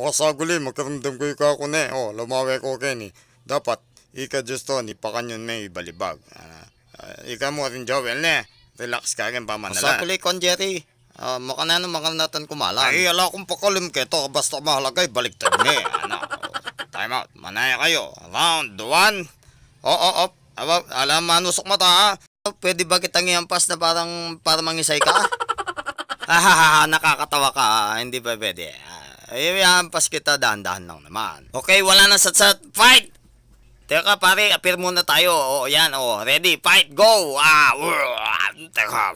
O saguli, magkaramdam ko eh. oh, ako ne. O, lumawi ko kay ni. Dapat, ika justo ni pakanyon may balibag. Uh, uh, ika mo rin Joel ne. Relax ka rin pamanala. O saguli kon Jerry. Uh, maka na nung ano, makamnatan kumalan. Ay, ala kong pakalim keto. Basta mahalagay, baliktad ni. Eh. ano, time out. Manaya kayo. Round one. O, oh, o, oh, o. Alam, manusok mata ha. Pwede ba kitang iampas na parang para mangisay ka? Hahaha, nakakatawa ka. Hindi pa pwede. Ay, iampas kita dahan-dahan lang naman. Okay, wala na satsat. Fight! Teka pare, appear muna tayo. Oo, yan. Oh. ready, fight, go! Ah, teka.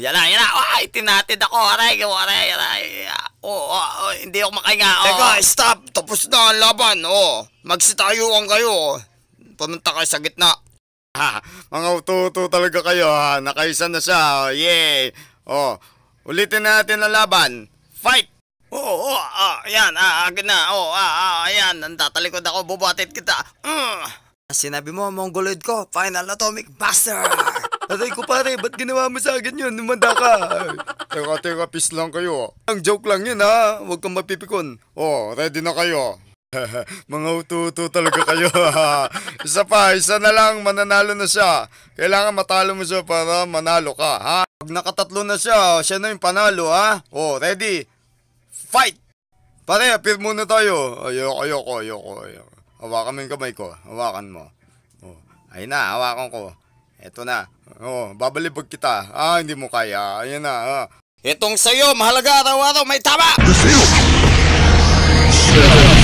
Yan na, yan na. Ay, tinatid ako. Aray, aray, aray. Oo, oh, oh, hindi ako makahinga. Oh. Teka, stop. Tapos na ang laban. Oh, magsitayo ang kayo. Pumunta kayo sa gitna. Ha, mga ututo talaga kayo ha. Nakaisa na siya. Oh, yay. Oh, ulitin natin ang laban. Fight! Oo, oh, oh, ah, ayan, ah, akin ah, na. Oo, oh, ah, ah, ayan, nantatalikod ako, bubatit kita. Mm. Sinabi mo, mongoloid ko, final atomic buster. Aray ko pare, ba't ginawa mo sa akin yun? Numanda ka. teka, teka, peace lang kayo. Ang joke lang yun ha, huwag kang mapipikon. Oh, ready na kayo. Mga ututo talaga kayo. isa pa, isa na lang, mananalo na siya. Kailangan matalo mo siya para manalo ka, ha? Pag nakatatlo na siya, siya na yung panalo, ha? Oh, ready? Fight! Pare, appear muna tayo. Ayoko, ayoko, ayoko, ayoko. Hawakan mo yung kamay ko. Hawakan mo. Oh, ayun na, hawakan ko. Eto na. Oh, babalibag kita. Ah, hindi mo kaya. Ayun na. Ah. Itong sa'yo, mahalaga araw-araw, may tama! The film!